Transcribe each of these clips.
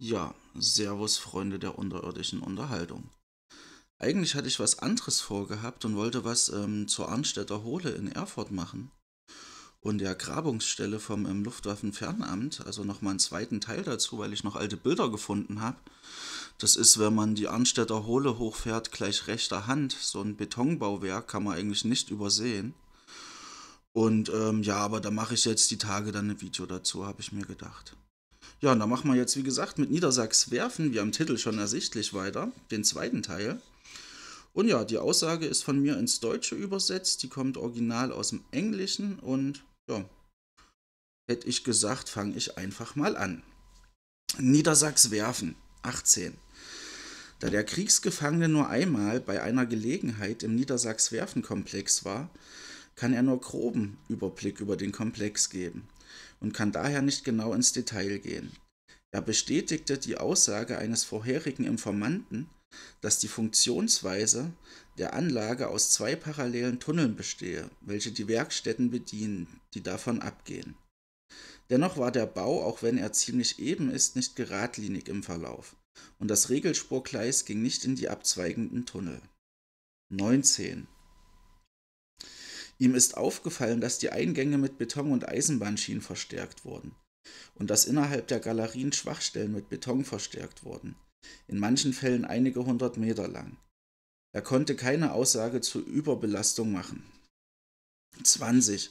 Ja, Servus Freunde der unterirdischen Unterhaltung. Eigentlich hatte ich was anderes vorgehabt und wollte was ähm, zur Arnstädter Hohle in Erfurt machen und der Grabungsstelle vom ähm, Luftwaffenfernamt, also nochmal einen zweiten Teil dazu, weil ich noch alte Bilder gefunden habe. Das ist, wenn man die Arnstädter Hohle hochfährt, gleich rechter Hand. So ein Betonbauwerk kann man eigentlich nicht übersehen. Und ähm, ja, aber da mache ich jetzt die Tage dann ein Video dazu, habe ich mir gedacht. Ja, und da machen wir jetzt, wie gesagt, mit Niedersachs werfen, wie am Titel schon ersichtlich, weiter, den zweiten Teil. Und ja, die Aussage ist von mir ins Deutsche übersetzt, die kommt original aus dem Englischen und ja, hätte ich gesagt, fange ich einfach mal an. Niedersachs werfen, 18. Da der Kriegsgefangene nur einmal bei einer Gelegenheit im Niedersachs-Werfen-Komplex war, kann er nur groben Überblick über den Komplex geben und kann daher nicht genau ins Detail gehen. Er bestätigte die Aussage eines vorherigen Informanten, dass die Funktionsweise der Anlage aus zwei parallelen Tunneln bestehe, welche die Werkstätten bedienen, die davon abgehen. Dennoch war der Bau, auch wenn er ziemlich eben ist, nicht geradlinig im Verlauf und das Regelspurgleis ging nicht in die abzweigenden Tunnel. 19. Ihm ist aufgefallen, dass die Eingänge mit Beton- und Eisenbahnschienen verstärkt wurden und dass innerhalb der Galerien Schwachstellen mit Beton verstärkt wurden, in manchen Fällen einige hundert Meter lang. Er konnte keine Aussage zur Überbelastung machen. 20.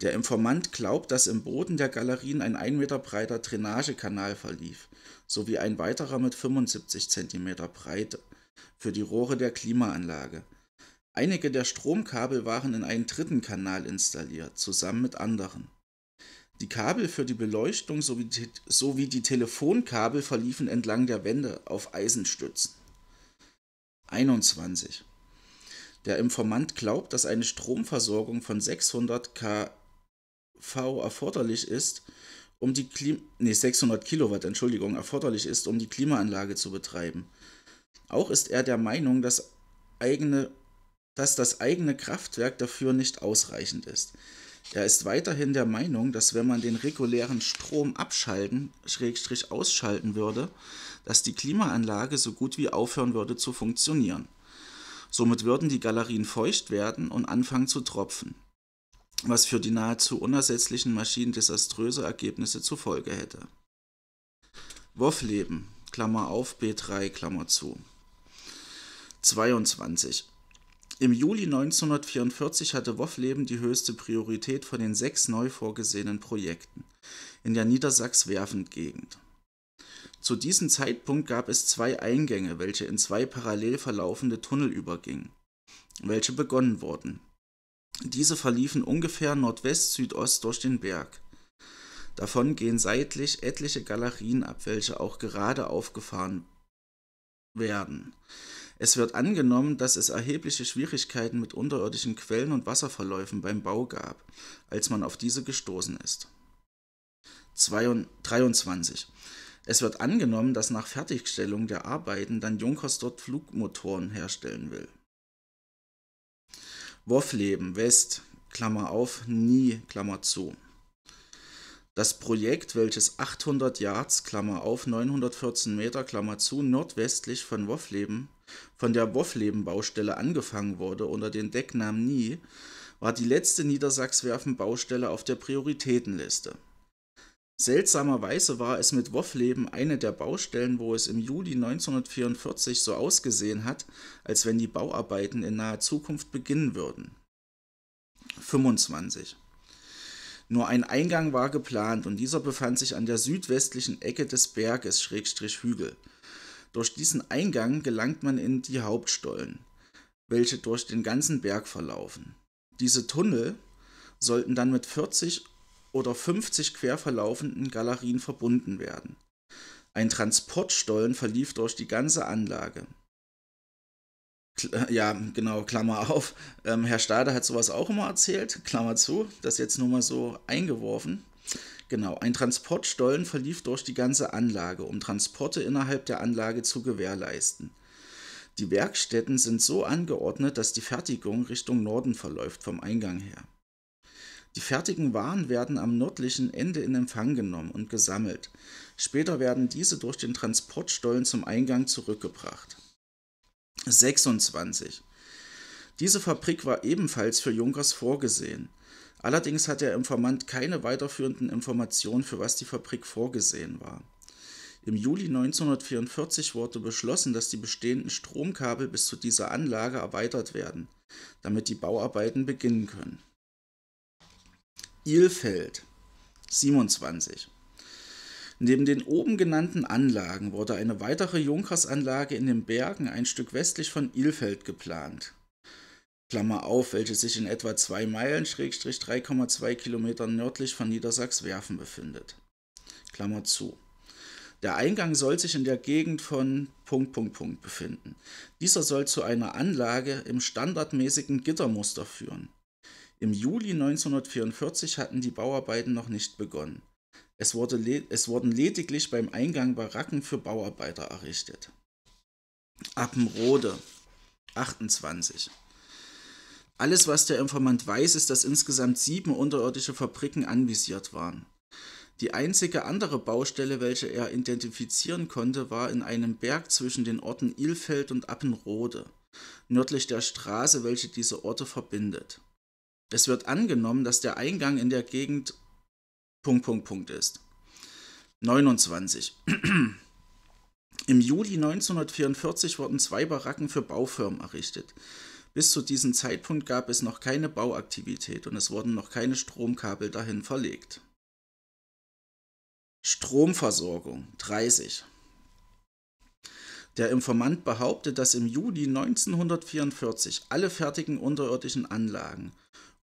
Der Informant glaubt, dass im Boden der Galerien ein 1 Meter breiter Drainagekanal verlief, sowie ein weiterer mit 75 cm Breite für die Rohre der Klimaanlage. Einige der Stromkabel waren in einen dritten Kanal installiert, zusammen mit anderen. Die Kabel für die Beleuchtung sowie die, sowie die Telefonkabel verliefen entlang der Wände auf Eisenstützen. 21. Der Informant glaubt, dass eine Stromversorgung von 600 kV erforderlich ist, um die Klim nee, 600 Kilowatt, Entschuldigung, erforderlich ist, um die Klimaanlage zu betreiben. Auch ist er der Meinung, dass eigene dass das eigene Kraftwerk dafür nicht ausreichend ist. Er ist weiterhin der Meinung, dass wenn man den regulären Strom abschalten, schrägstrich ausschalten würde, dass die Klimaanlage so gut wie aufhören würde zu funktionieren. Somit würden die Galerien feucht werden und anfangen zu tropfen, was für die nahezu unersetzlichen Maschinen desaströse Ergebnisse zur Folge hätte. Woffleben, Klammer auf, B3, Klammer zu. 22. Im Juli 1944 hatte Woffleben die höchste Priorität von den sechs neu vorgesehenen Projekten in der niedersachs werfend gegend Zu diesem Zeitpunkt gab es zwei Eingänge, welche in zwei parallel verlaufende Tunnel übergingen, welche begonnen wurden. Diese verliefen ungefähr Nordwest-Südost durch den Berg. Davon gehen seitlich etliche Galerien ab, welche auch gerade aufgefahren werden. Es wird angenommen, dass es erhebliche Schwierigkeiten mit unterirdischen Quellen und Wasserverläufen beim Bau gab, als man auf diese gestoßen ist. 23. Es wird angenommen, dass nach Fertigstellung der Arbeiten dann Junkers dort Flugmotoren herstellen will. Worfleben West, Klammer auf, nie, Klammer zu. Das Projekt, welches 800 Yards, Klammer auf, 914 Meter, Klammer zu, nordwestlich von Worfleben von der Woffleben-Baustelle angefangen wurde unter dem Decknamen Nie, war die letzte Niedersachswerfen-Baustelle auf der Prioritätenliste. Seltsamerweise war es mit Woffleben eine der Baustellen, wo es im Juli 1944 so ausgesehen hat, als wenn die Bauarbeiten in naher Zukunft beginnen würden. 25. Nur ein Eingang war geplant und dieser befand sich an der südwestlichen Ecke des Berges Hügel durch diesen Eingang gelangt man in die Hauptstollen, welche durch den ganzen Berg verlaufen. Diese Tunnel sollten dann mit 40 oder 50 quer verlaufenden Galerien verbunden werden. Ein Transportstollen verlief durch die ganze Anlage. ja, genau, Klammer auf. Ähm, Herr Stade hat sowas auch immer erzählt, Klammer zu, das jetzt nur mal so eingeworfen. Genau, ein Transportstollen verlief durch die ganze Anlage, um Transporte innerhalb der Anlage zu gewährleisten. Die Werkstätten sind so angeordnet, dass die Fertigung Richtung Norden verläuft vom Eingang her. Die fertigen Waren werden am nördlichen Ende in Empfang genommen und gesammelt. Später werden diese durch den Transportstollen zum Eingang zurückgebracht. 26. Diese Fabrik war ebenfalls für Junkers vorgesehen. Allerdings hat der Informant keine weiterführenden Informationen, für was die Fabrik vorgesehen war. Im Juli 1944 wurde beschlossen, dass die bestehenden Stromkabel bis zu dieser Anlage erweitert werden, damit die Bauarbeiten beginnen können. Ilfeld 27 Neben den oben genannten Anlagen wurde eine weitere Junkersanlage in den Bergen ein Stück westlich von Ilfeld geplant. Klammer auf, welche sich in etwa 2 Meilen, Schrägstrich 3,2 Kilometern nördlich von Niedersachs-Werfen befindet. Klammer zu. Der Eingang soll sich in der Gegend von Punkt, Punkt, Punkt befinden. Dieser soll zu einer Anlage im standardmäßigen Gittermuster führen. Im Juli 1944 hatten die Bauarbeiten noch nicht begonnen. Es, wurde es wurden lediglich beim Eingang Baracken für Bauarbeiter errichtet. Appenrode 28 alles, was der Informant weiß, ist, dass insgesamt sieben unterirdische Fabriken anvisiert waren. Die einzige andere Baustelle, welche er identifizieren konnte, war in einem Berg zwischen den Orten Ilfeld und Appenrode, nördlich der Straße, welche diese Orte verbindet. Es wird angenommen, dass der Eingang in der Gegend Punkt, Punkt, Punkt ist. 29. Im Juli 1944 wurden zwei Baracken für Baufirmen errichtet. Bis zu diesem Zeitpunkt gab es noch keine Bauaktivität und es wurden noch keine Stromkabel dahin verlegt. Stromversorgung 30 der Informant behauptet, dass im Juli 1944 alle fertigen unterirdischen Anlagen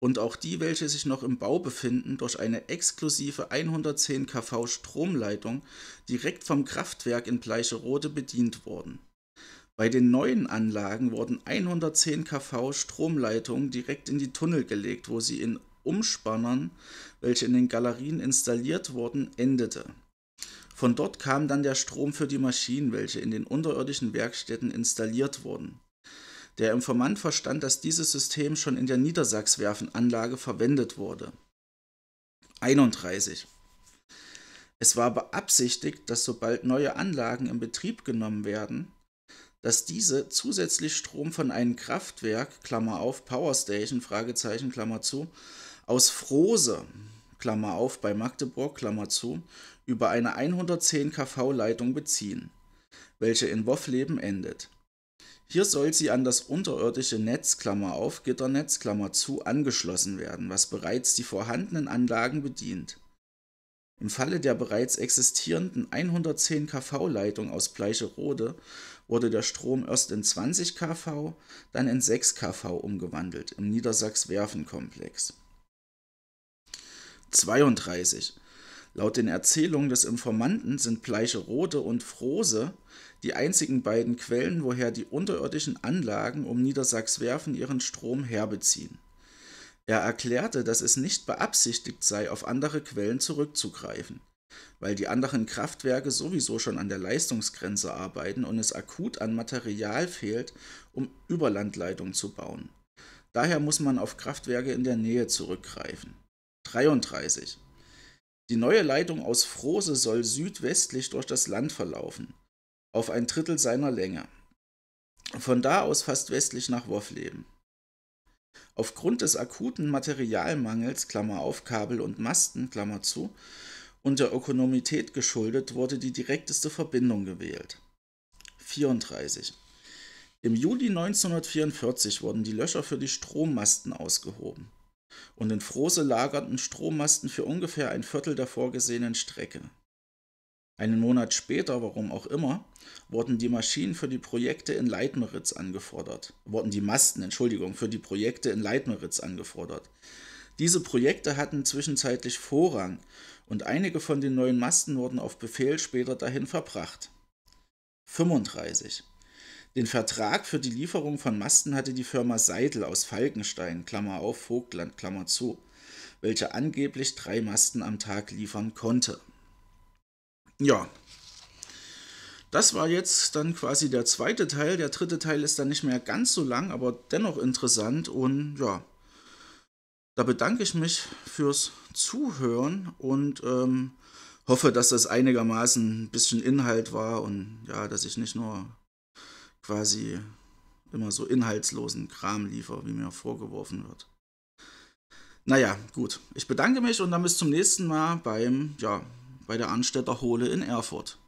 und auch die, welche sich noch im Bau befinden, durch eine exklusive 110 kV Stromleitung direkt vom Kraftwerk in Bleicherode bedient wurden. Bei den neuen Anlagen wurden 110 kV Stromleitungen direkt in die Tunnel gelegt, wo sie in Umspannern, welche in den Galerien installiert wurden, endete. Von dort kam dann der Strom für die Maschinen, welche in den unterirdischen Werkstätten installiert wurden. Der Informant verstand, dass dieses System schon in der Niedersachswerfenanlage verwendet wurde. 31. Es war beabsichtigt, dass sobald neue Anlagen in Betrieb genommen werden, dass diese zusätzlich Strom von einem Kraftwerk, Klammer auf, Powerstation, Fragezeichen, Klammer zu, aus Frose, Klammer auf, bei Magdeburg, Klammer zu, über eine 110 kV-Leitung beziehen, welche in Woffleben endet. Hier soll sie an das unterirdische Netz, Klammer auf, Gitternetz, Klammer zu, angeschlossen werden, was bereits die vorhandenen Anlagen bedient. Im Falle der bereits existierenden 110 kV-Leitung aus Bleicherode wurde der Strom erst in 20 kV, dann in 6 kV umgewandelt im Niedersachs-Werfenkomplex. 32. Laut den Erzählungen des Informanten sind Bleicherode und Frose die einzigen beiden Quellen, woher die unterirdischen Anlagen um Niedersachs-Werfen ihren Strom herbeziehen. Er erklärte, dass es nicht beabsichtigt sei, auf andere Quellen zurückzugreifen. Weil die anderen Kraftwerke sowieso schon an der Leistungsgrenze arbeiten und es akut an Material fehlt, um Überlandleitungen zu bauen. Daher muss man auf Kraftwerke in der Nähe zurückgreifen. 33. Die neue Leitung aus Frose soll südwestlich durch das Land verlaufen, auf ein Drittel seiner Länge. Von da aus fast westlich nach Woffleben. Aufgrund des akuten Materialmangels, Klammer auf, Kabel und Masten, Klammer zu, und der Ökonomität geschuldet wurde die direkteste Verbindung gewählt. 34. Im Juli 1944 wurden die Löcher für die Strommasten ausgehoben und in Frose lagerten Strommasten für ungefähr ein Viertel der vorgesehenen Strecke. Einen Monat später, warum auch immer, wurden die Maschinen für die Projekte in Leitmeritz angefordert. Wurden die Masten, Entschuldigung, für die Projekte in Leitmeritz angefordert. Diese Projekte hatten zwischenzeitlich Vorrang und einige von den neuen Masten wurden auf Befehl später dahin verbracht. 35. Den Vertrag für die Lieferung von Masten hatte die Firma Seidel aus Falkenstein, Klammer auf, Vogtland, Klammer zu, welche angeblich drei Masten am Tag liefern konnte. Ja, das war jetzt dann quasi der zweite Teil. Der dritte Teil ist dann nicht mehr ganz so lang, aber dennoch interessant und ja, da bedanke ich mich fürs Zuhören und ähm, hoffe, dass das einigermaßen ein bisschen Inhalt war und ja, dass ich nicht nur quasi immer so inhaltslosen Kram liefere, wie mir vorgeworfen wird. Naja, gut. Ich bedanke mich und dann bis zum nächsten Mal beim, ja, bei der Anstädter Hohle in Erfurt.